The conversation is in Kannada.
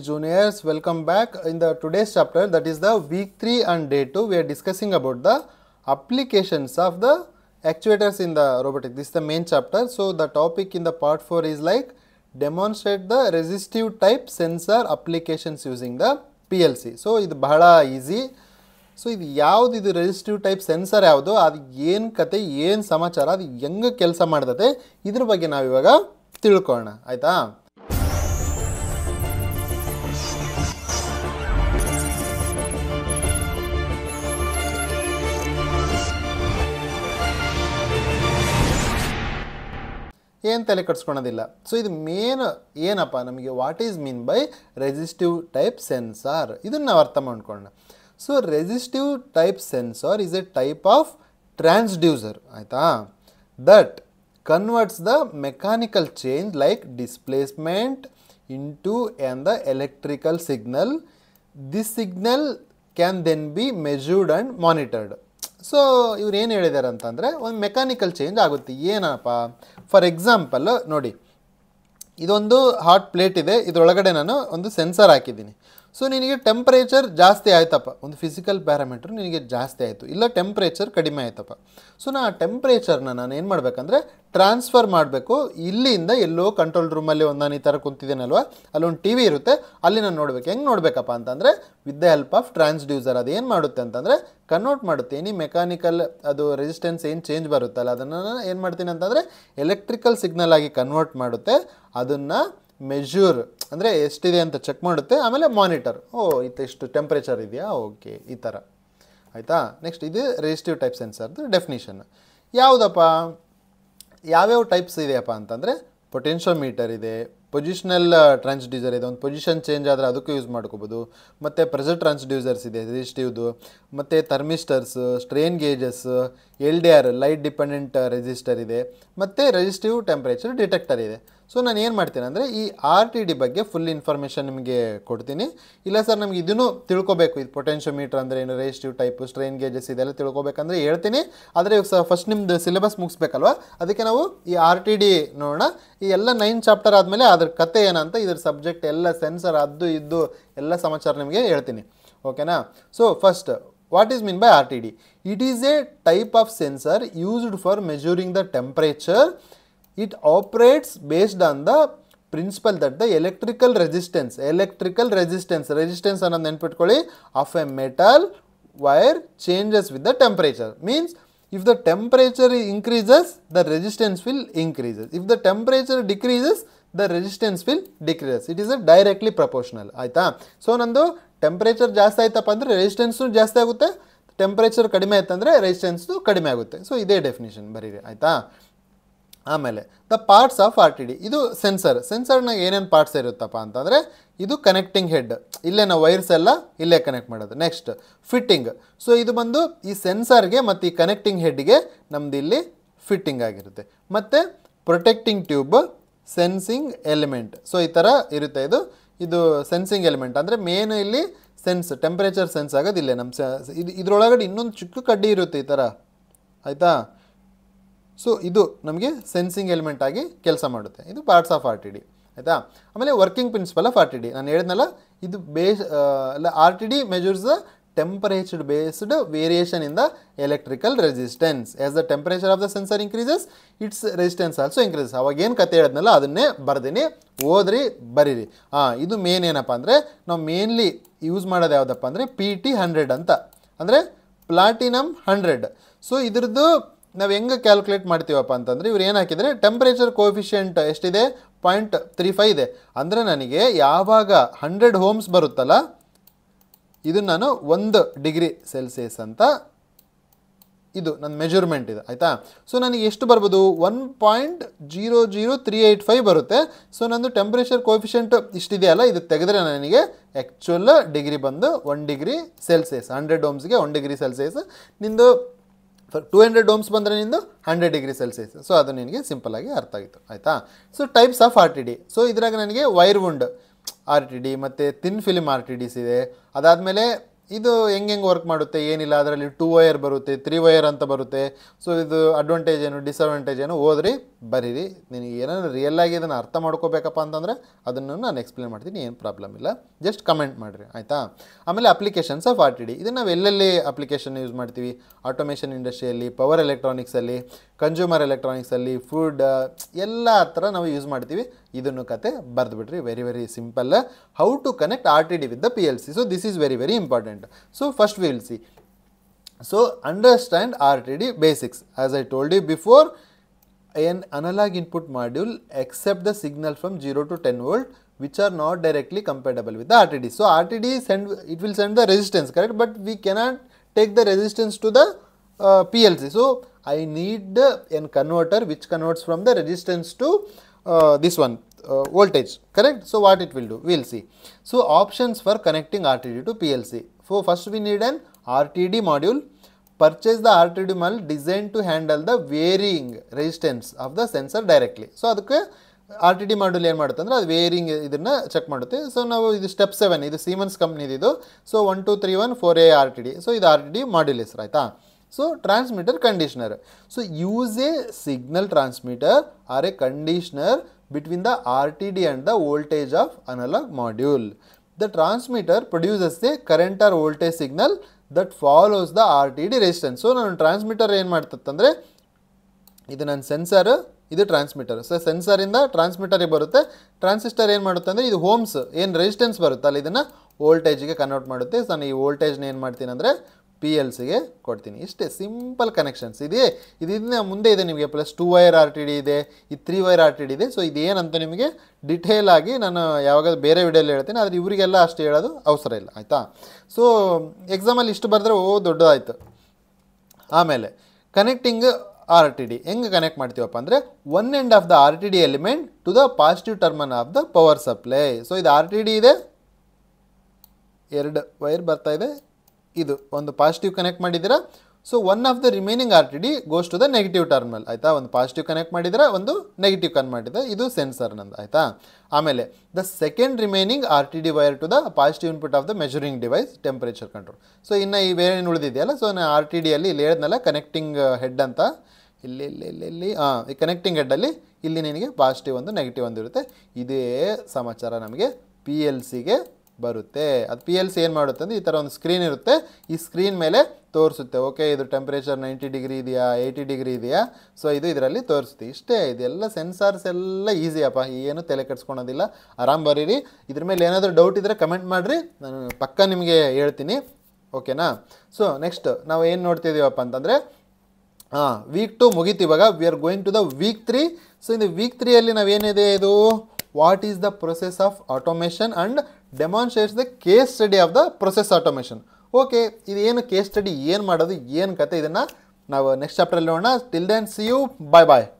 juniors welcome back in the today's chapter that is the week 3 and day 2 we are discussing about the applications of the actuators in the robotic this is the main chapter so the topic in the part 4 is like demonstrate the resistive type sensor applications using the PLC so ಇದು ಬಹಳ ಈಸಿ ಸೊ ಇದು ಯಾವ್ದು ಇದು ರೆಜಿಸ್ಟಿವ್ ಟೈಪ್ ಸೆನ್ಸರ್ ಯಾವುದು yen ಏನು yen samachara ಸಮಾಚಾರ ಅದು kelsa ಕೆಲಸ ಮಾಡ್ತದೆ ಇದ್ರ ಬಗ್ಗೆ ನಾವಿವಾಗ ತಿಳ್ಕೊಳ್ಳೋಣ ಆಯಿತಾ ಏನು ತಲೆ ಕಟ್ಸ್ಕೊಳೋದಿಲ್ಲ ಸೊ ಇದು ಮೇನ್ ಏನಪ್ಪ ನಮಗೆ what is mean by resistive type sensor ಇದನ್ನು ನಾವು ಅರ್ಥ ಮಾಡ್ಕೊಳ್ಳೋಣ so resistive type sensor is a type of transducer ಆಯಿತಾ that converts the mechanical change like displacement into an the electrical signal this signal can then be measured and monitored so ಇವ್ರು ಏನು ಹೇಳಿದ್ದಾರೆ ಅಂತಂದರೆ ಒಂದು ಮೆಕ್ಯಾನಿಕಲ್ ಚೇಂಜ್ ಆಗುತ್ತೆ ಏನಪ್ಪ ಫಾರ್ ಎಕ್ಸಾಂಪಲ್ ನೋಡಿ ಇದೊಂದು ಹಾಟ್ ಪ್ಲೇಟ್ ಇದೆ ಇದರೊಳಗಡೆ ನಾನು ಒಂದು ಸೆನ್ಸರ್ ಹಾಕಿದ್ದೀನಿ ಸೊ ನಿನಗೆ ಟೆಂಪ್ರೇಚರ್ ಜಾಸ್ತಿ ಆಯ್ತಪ್ಪ ಒಂದು ಫಿಸಿಕಲ್ ಪ್ಯಾರಾಮೀಟ್ರ್ ನಿನಗೆ ಜಾಸ್ತಿ ಆಯಿತು ಇಲ್ಲ ಟೆಂಪ್ರೇಚರ್ ಕಡಿಮೆ ಆಯ್ತಪ್ಪ ಸೊ ನಾ ಆ ಟೆಂಪ್ರೇಚರ್ನ ನಾನು ಏನು ಮಾಡಬೇಕಂದ್ರೆ ಟ್ರಾನ್ಸ್ಫರ್ ಮಾಡಬೇಕು ಇಲ್ಲಿಂದ ಎಲ್ಲೋ ಕಂಟ್ರೋಲ್ ರೂಮಲ್ಲಿ ಒಂದು ನಾನು ಈ ಥರ ಕುಂತಿದ್ದೇನಲ್ವ ಅಲ್ಲೊಂದು ಟಿ ವಿ ಇರುತ್ತೆ ಅಲ್ಲಿ ನಾನು ನೋಡ್ಬೇಕು ಹೆಂಗೆ ನೋಡಬೇಕಪ್ಪ ಅಂತಂದರೆ with the help of transducer ಅದು ಏನು ಮಾಡುತ್ತೆ ಅಂತಂದರೆ ಕನ್ವರ್ಟ್ ಮಾಡುತ್ತೆ ಎನಿ ಮೆಕ್ಯಾನಿಕಲ್ ಅದು ರೆಸಿಸ್ಟೆನ್ಸ್ ಏನು ಚೇಂಜ್ ಬರುತ್ತಲ್ಲ ಅದನ್ನು ಏನು ಮಾಡ್ತೀನಿ ಅಂತಂದರೆ ಎಲೆಕ್ಟ್ರಿಕಲ್ ಸಿಗ್ನಲ್ ಆಗಿ ಕನ್ವರ್ಟ್ ಮಾಡುತ್ತೆ ಅದನ್ನು ಮೆಜೂರ್ ಅಂದರೆ ಎಷ್ಟಿದೆ ಅಂತ ಚೆಕ್ ಮಾಡುತ್ತೆ ಆಮೇಲೆ ಮಾನಿಟರ್ ಓ ಇಷ್ಟು ಟೆಂಪ್ರೇಚರ್ ಇದೆಯಾ ಓಕೆ ಈ ಥರ ಆಯಿತಾ ನೆಕ್ಸ್ಟ್ ಇದು ರೆಜಿಸ್ಟಿವ್ ಟೈಪ್ ಸೆನ್ಸರ್ದು ಡೆಫಿನಿಷನ್ ಯಾವುದಪ್ಪ ಯಾವ್ಯಾವ ಟೈಪ್ಸ್ ಇದೆಯಪ್ಪ ಅಂತಂದರೆ ಮೀಟರ್ ಇದೆ ಪೊಸಿಷನಲ್ ಟ್ರಾನ್ಸ್ಡ್ಯೂಸರ್ ಇದೆ ಒಂದು ಪೊಸಿಷನ್ ಚೇಂಜ್ ಆದರೆ ಅದಕ್ಕೂ ಯೂಸ್ ಮಾಡ್ಕೋಬೋದು ಮತ್ತು ಪ್ರೆಸರ್ ಟ್ರಾನ್ಸ್ಡ್ಯೂಸರ್ಸ್ ಇದೆ ರೆಜಿಸ್ಟಿವ್ದು ಮತ್ತು thermistors strain gauges L D R light dependent resistor ಇದೆ ಮತ್ತು ರೆಜಿಸ್ಟಿವ್ ಟೆಂಪ್ರೇಚರ್ ಡಿಟೆಕ್ಟರ್ ಇದೆ ಸೊ ನಾನು ಏನು ಮಾಡ್ತೀನಿ ಅಂದರೆ ಈ ಆರ್ ಟಿ ಡಿ ಬಗ್ಗೆ ಫುಲ್ ಇನ್ಫಾರ್ಮೇಷನ್ ನಿಮಗೆ ಕೊಡ್ತೀನಿ ಇಲ್ಲ ಸರ್ ನಮ್ಗೆ ಇದನ್ನು ತಿಳ್ಕೊಬೇಕು ಇದು ಮೀಟ್ರ್ ಅಂದರೆ ಏನು ರೇಸ್ಟಿವ್ ಟೈಪ್ ಸ್ಟ್ರೈನ್ ಗೇಜಸ್ ಇದೆಲ್ಲ ತಿಳ್ಕೊಬೇಕಂದ್ರೆ ಹೇಳ್ತೀನಿ ಆದರೆ ಇವಾಗ ಫಸ್ಟ್ ನಿಮ್ಮದು ಸಿಲೆಬಸ್ ಮುಗಿಸ್ಬೇಕಲ್ವ ಅದಕ್ಕೆ ನಾವು ಈ ಆರ್ ಟಿ ಡಿ ನೋಡೋಣ ಈ ಎಲ್ಲ ನೈನ್ ಚಾಪ್ಟರ್ ಆದಮೇಲೆ ಅದ್ರ ಕತೆ ಏನಂತ ಇದ್ರ ಸಬ್ಜೆಕ್ಟ್ ಎಲ್ಲ ಸೆನ್ಸರ್ ಅದು ಇದ್ದು ಎಲ್ಲ ಸಮಾಚಾರ ನಿಮಗೆ ಹೇಳ್ತೀನಿ ಓಕೆನಾ so first what is mean by R T D it is a type of sensor used for measuring the temperature it operates based on the principle that the electrical resistance electrical resistance resistance ಅನ್ನೋದು ನೆನ್ಪಿಟ್ಕೊಳ್ಳಿ of a metal wire changes with the temperature means if the temperature increases the resistance will increases if the temperature decreases the resistance will decreases it is a directly proportional ಆಯಿತಾ ಸೊ ನಂದು ಟೆಂಪ್ರೇಚರ್ ಜಾಸ್ತಿ ಆಯ್ತಪ್ಪ ಅಂದರೆ ರೆಸಿಸ್ಟೆನ್ಸು ಜಾಸ್ತಿ ಆಗುತ್ತೆ ಟೆಂಪ್ರೇಚರ್ ಕಡಿಮೆ ಆಯ್ತಂದರೆ ರೆಸಿಸ್ಟೆನ್ಸು ಕಡಿಮೆ ಆಗುತ್ತೆ ಸೊ ಇದೇ ಡೆಫಿನೇಷನ್ ಬರೀರಿ ಆಯಿತಾ ಆಮೇಲೆ the parts of R T D ಇದು ಸೆನ್ಸರ್ ಸೆನ್ಸರ್ನ ಏನೇನು ಪಾರ್ಟ್ಸ್ ಇರುತ್ತಪ್ಪ ಅಂತಂದರೆ ಇದು ಕನೆಕ್ಟಿಂಗ್ ಹೆಡ್ ಇಲ್ಲೇ ನಾವು ವೈರ್ಸ್ ಎಲ್ಲ ಇಲ್ಲೇ ಕನೆಕ್ಟ್ ಮಾಡೋದು ನೆಕ್ಸ್ಟ್ ಫಿಟ್ಟಿಂಗ್ ಸೊ ಇದು ಬಂದು ಈ ಸೆನ್ಸರ್ಗೆ ಮತ್ತು ಈ ಕನೆಕ್ಟಿಂಗ್ ಹೆಡ್ಗೆ ನಮ್ದು ಇಲ್ಲಿ ಫಿಟ್ಟಿಂಗ್ ಆಗಿರುತ್ತೆ ಮತ್ತು protecting tube sensing element so ಈ ಥರ ಇರುತ್ತೆ ಇದು ಇದು ಸೆನ್ಸಿಂಗ್ ಎಲಿಮೆಂಟ್ ಅಂದರೆ ಮೇನ್ ಇಲ್ಲಿ ಸೆನ್ಸ್ ಟೆಂಪ್ರೇಚರ್ ಸೆನ್ಸ್ ಆಗೋದಿಲ್ಲ ನಮ್ಮ ಇದು ಇದರೊಳಗಡೆ ಇನ್ನೊಂದು ಚಿಕ್ಕ ಕಡ್ಡಿ ಇರುತ್ತೆ ಈ ಥರ ಆಯಿತಾ ಸೊ ಇದು ನಮಗೆ ಸೆನ್ಸಿಂಗ್ ಎಲಿಮೆಂಟ್ ಆಗಿ ಕೆಲಸ ಮಾಡುತ್ತೆ ಇದು parts of R T D ಆಯಿತಾ ಆಮೇಲೆ working principle of R T D ನಾನು ಹೇಳಿದ್ನಲ್ಲ ಇದು ಬೇಸ್ ಅಲ್ಲ R T D measures the temperature based variation in the electrical resistance as the temperature of the sensor increases its resistance also increase ಅವಾಗ ಏನು ಕತೆ ಹೇಳಿದ್ನಲ್ಲ ಅದನ್ನೇ ಬರ್ದೀನಿ ಓದ್ರಿ ಬರೀರಿ ಹಾಂ ಇದು ಮೇನ್ ಏನಪ್ಪ ಅಂದರೆ ನಾವು ಮೇನ್ಲಿ ಯೂಸ್ ಮಾಡೋದು ಯಾವುದಪ್ಪ ಅಂದರೆ ಪಿ ಟಿ ಹಂಡ್ರೆಡ್ ಅಂತ ಅಂದರೆ ಪ್ಲಾಟಿನಮ್ ಹಂಡ್ರೆಡ್ ಸೊ ಇದ್ರದ್ದು ನಾವು ಹೆಂಗೆ ಕ್ಯಾಲ್ಕುಲೇಟ್ ಮಾಡ್ತೀವಪ್ಪ ಅಂತಂದರೆ ಇವ್ರು ಏನು ಹಾಕಿದರೆ ಟೆಂಪ್ರೇಚರ್ ಕೋಫಿಷಿಯೆಂಟ್ ಎಷ್ಟಿದೆ ಪಾಯಿಂಟ್ ತ್ರೀ ಫೈವ್ ಇದೆ ಅಂದರೆ ನನಗೆ ಯಾವಾಗ ಹಂಡ್ರೆಡ್ ಹೋಮ್ಸ್ ಬರುತ್ತಲ್ಲ ಇದನ್ನು ನಾನು ಒಂದು ಡಿಗ್ರಿ ಸೆಲ್ಸಿಯಸ್ ಅಂತ ಇದು ನನ್ನ ಮೆಜರ್ಮೆಂಟ್ ಇದೆ ಆಯಿತಾ ಸೊ ನನಗೆ ಎಷ್ಟು ಬರ್ಬೋದು one point zero zero three eight five ಬರುತ್ತೆ ಸೊ ನಂದು ಟೆಂಪ್ರೇಚರ್ ಕೋಫಿಷಿಯೆಂಟ್ ಇಷ್ಟಿದೆಯಲ್ಲ ಇದು ತೆಗೆದ್ರೆ ನನಗೆ ಆ್ಯಕ್ಚುಲ್ ಡಿಗ್ರಿ ಬಂದು ಒನ್ ಡಿಗ್ರಿ ಸೆಲ್ಸಿಯಸ್ ಹಂಡ್ರೆಡ್ ಓಮ್ಸ್ಗೆ ಒನ್ ಡಿಗ್ರಿ ಸೆಲ್ಸಿಯಸ್ ನಿಂದು ಟೂ ಹಂಡ್ರೆಡ್ ಓಮ್ಸ್ ಬಂದರೆ ನಿಂದು ಹಂಡ್ರೆಡ್ ಡಿಗ್ರಿ ಸೆಲ್ಸಿಯಸ್ ಸೊ ಅದು ನಿನಗೆ ಸಿಂಪಲ್ ಆಗಿ ಅರ್ಥ ಆಯಿತು ಆಯಿತಾ so types of R T D so ಇದ್ರಾಗ ನನಗೆ wire wound R T D ಮತ್ತು ತಿನ್ ಫಿಲಿಮ್ ಆರ್ ಟಿ ಡಿಸ್ ಇದೆ ಅದಾದಮೇಲೆ ಇದು ಹೆಂಗೆ ಹೆಂಗೆ ವರ್ಕ್ ಮಾಡುತ್ತೆ ಏನಿಲ್ಲ ಅದರಲ್ಲಿ ಟೂ ವಯರ್ ಬರುತ್ತೆ ತ್ರೀ ವಯರ್ ಅಂತ ಬರುತ್ತೆ ಸೊ ಇದು ಅಡ್ವಾಂಟೇಜ್ ಏನು ಡಿಸ್ಅಡ್ವಾಂಟೇಜ್ ಏನು ಓದ್ರಿ ಬರೀರಿ ನಿನಗೆ ಏನಾದ್ರು ರಿಯಲ್ ಆಗಿ ಇದನ್ನು ಅರ್ಥ ಮಾಡ್ಕೋಬೇಕಪ್ಪ ಅಂತಂದರೆ ಅದನ್ನು ನಾನು ಎಕ್ಸ್ಪ್ಲೇನ್ ಮಾಡ್ತೀನಿ ಏನು ಪ್ರಾಬ್ಲಮ್ ಇಲ್ಲ ಜಸ್ಟ್ ಕಮೆಂಟ್ ಮಾಡಿರಿ ಆಯಿತಾ ಆಮೇಲೆ applications of R T D ಇದನ್ನು ನಾವು ಎಲ್ಲೆಲ್ಲಿ ಅಪ್ಲಿಕೇಶನ್ ಯೂಸ್ ಮಾಡ್ತೀವಿ ಆಟೋಮೇಷನ್ ಇಂಡಸ್ಟ್ರಿಯಲ್ಲಿ ಪವರ್ ಎಲೆಕ್ಟ್ರಾನಿಕ್ಸಲ್ಲಿ ಕನ್ಸ್ಯೂಮರ್ ಎಲೆಕ್ಟ್ರಾನಿಕ್ಸಲ್ಲಿ ಫುಡ್ ಎಲ್ಲ ಥರ ನಾವು ಯೂಸ್ ಮಾಡ್ತೀವಿ ಇದನ್ನು ಕತೆ ಬರೆದುಬಿಟ್ರಿ very very simple how to connect R T D with the P L C so this is very very important so first we will see so understand R T D basics as I told you before an analog input module accept the signal from 0 to 10 volt which are not directly compatible with the RTD. So, RTD send it will send the resistance correct, but we cannot take the resistance to the uh, PLC. So, I need uh, an converter which converts from the resistance to uh, this one uh, voltage correct. So, what it will do we will see. So, options for connecting RTD to PLC. So, first we need an RTD module purchase the RTD module designed to handle the varying resistance of the sensor directly. So, RTD module is varying check maadute. So, now this step 7, this is Siemens company. Thidu. So, 12314A RTD. So, this RTD module. is Right? Ah? So, transmitter conditioner. So, use a signal transmitter or a conditioner between the RTD and the voltage of analog module. The transmitter produces the current or voltage signal that follows the R T D resistance so ನಾನು ಟ್ರಾನ್ಸ್ಮಿಟರ್ ಏನು ಮಾಡ್ತಂದರೆ ಇದು ನನ್ನ ಸೆನ್ಸರ್ ಇದು ಟ್ರಾನ್ಸ್ಮಿಟರ್ ಸೊ ಸೆನ್ಸರಿಂದ ಟ್ರಾನ್ಸ್ಮಿಟರಿಗೆ ಬರುತ್ತೆ ಟ್ರಾನ್ಸಿಸ್ಟರ್ ಏನು ಮಾಡುತ್ತೆ ಅಂದರೆ ಇದು ಹೋಮ್ಸ್ ಏನು ರೆಸಿಸ್ಟೆನ್ಸ್ ಬರುತ್ತೆ ಅಲ್ಲಿ ಇದನ್ನು ವೋಲ್ಟೇಜ್ಗೆ ಕನ್ವರ್ಟ್ ಮಾಡುತ್ತೆ ಸೊ ನಾನು ಈ ವೋಲ್ಟೇಜ್ನ ಏನು ಮಾಡ್ತೀನಿ ಅಂದರೆ ಪಿ ಎಲ್ ಸಿಗೆ ಕೊಡ್ತೀನಿ ಇಷ್ಟೇ ಸಿಂಪಲ್ ಕನೆಕ್ಷನ್ಸ್ ಇದೇ ಇದನ್ನ ಮುಂದೆ ಇದೆ ನಿಮಗೆ plus two wire R T D ಇದೆ ಈ three wire R T D ಇದೆ ಸೊ ಇದೇನಂತ ನಿಮಗೆ ಡಿಟೇಲ್ ಆಗಿ ನಾನು ಯಾವಾಗ ಬೇರೆ ವಿಡಿಯೋಲಿ ಹೇಳ್ತೀನಿ ಆದರೆ ಇವರಿಗೆಲ್ಲ ಅಷ್ಟು ಹೇಳೋದು ಅವಸರ ಇಲ್ಲ ಆಯಿತಾ ಸೊ ಎಕ್ಸಾಮಲ್ಲಿ ಇಷ್ಟು ಬರೆದ್ರೆ ಓ ದೊಡ್ಡದಾಯಿತು ಆಮೇಲೆ ಕನೆಕ್ಟಿಂಗ್ ಆರ್ ಟಿ ಡಿ ಹೆಂಗೆ ಕನೆಕ್ಟ್ ಮಾಡ್ತೀವಪ್ಪ ಅಂದರೆ one end of the R T D element to the positive terminal of the power supply so ಇದು ಆರ್ ಟಿ ಡಿ ಇದೆ ಎರಡು ವೈರ್ ಬರ್ತಾ ಇದೆ ಇದು ಒಂದು ಪಾಸಿಟಿವ್ ಕನೆಕ್ಟ್ ಮಾಡಿದ್ದೀರಾ so one of the remaining R T D goes to the negative terminal ಆಯಿತಾ ಒಂದು ಪಾಸಿಟಿವ್ ಕನೆಕ್ಟ್ ಮಾಡಿದರೆ ಒಂದು ನೆಗೆಟಿವ್ ಕನ್ ಮಾಡಿದೆ ಇದು ಸೆನ್ಸರ್ ನಂದು ಆಯಿತಾ ಆಮೇಲೆ the second remaining R T D wire to the positive input of the measuring device temperature control so ಇನ್ನು ಈ ಬೇರೆ ಏನು ಉಳಿದಿದೆಯಲ್ಲ ಸೊ ನಾನು ಆರ್ ಟಿ ಡಿಯಲ್ಲಿ ಇಲ್ಲಿ ಹೇಳಿದ್ನಲ್ಲ ಕನೆಕ್ಟಿಂಗ್ ಹೆಡ್ uh, ಅಂತ ಇಲ್ಲಿ ಇಲ್ಲಿ ಇಲ್ಲಿ ಇಲ್ಲಿ ಹಾಂ ಈ ಕನೆಕ್ಟಿಂಗ್ ಹೆಡ್ಡಲ್ಲಿ ಇಲ್ಲಿ ನಿನಗೆ ಪಾಸಿಟಿವ್ ಒಂದು ನೆಗೆಟಿವ್ ಒಂದು ಇರುತ್ತೆ ಇದೇ ಸಮಾಚಾರ ನಮಗೆ ಪಿ ಎಲ್ ಸಿಗೆ ಬರುತ್ತೆ ಅದು ಪಿ ಎಲ್ ಸಿ ಏನು ಮಾಡುತ್ತೆ ಅಂದರೆ ಈ ಥರ ಒಂದು ಸ್ಕ್ರೀನ್ ಇರುತ್ತೆ ಈ ಸ್ಕ್ರೀನ್ ಮೇಲೆ ತೋರಿಸುತ್ತೆ ಓಕೆ ಇದು ಟೆಂಪ್ರೇಚರ್ ನೈಂಟಿ ಡಿಗ್ರಿ ಇದೆಯಾ ಏಯ್ಟಿ ಡಿಗ್ರಿ ಇದೆಯಾ ಸೊ ಇದು ಇದರಲ್ಲಿ ತೋರಿಸ್ತೀವಿ ಇಷ್ಟೇ ಇದೆಲ್ಲ ಸೆನ್ಸಾರ್ಸ್ ಎಲ್ಲ ಈಸಿಯಪ್ಪ ಏನು ತಲೆ ಕೆಡ್ಸ್ಕೊಳೋದಿಲ್ಲ ಆರಾಮ್ ಬರೀರಿ ಇದ್ರ ಮೇಲೆ ಏನಾದರೂ ಡೌಟ್ ಇದ್ದರೆ ಕಮೆಂಟ್ ಮಾಡಿರಿ ನಾನು ಪಕ್ಕ ನಿಮಗೆ ಹೇಳ್ತೀನಿ ಓಕೆನಾ ಸೊ ನೆಕ್ಸ್ಟ್ ನಾವು ಏನು ನೋಡ್ತಿದ್ದೀವಪ್ಪ ಅಂತಂದರೆ ಹಾಂ ವೀಕ್ ಟು ಮುಗೀತು ಇವಾಗ we are going to the week three so ಇದು ವೀಕ್ ತ್ರೀಯಲ್ಲಿ ನಾವೇನಿದೆ ಇದು what is the process of automation and demonstrates the case study of the process automation okay ಇದೇನು ಕೇಸ್ ಸ್ಟಡಿ ಏನು ಮಾಡೋದು ಏನು ಕತೆ ಇದನ್ನು ನಾವು ನೆಕ್ಸ್ಟ್ ಚಾಪ್ಟರಲ್ಲಿ ನೋಡೋಣ till then see you bye bye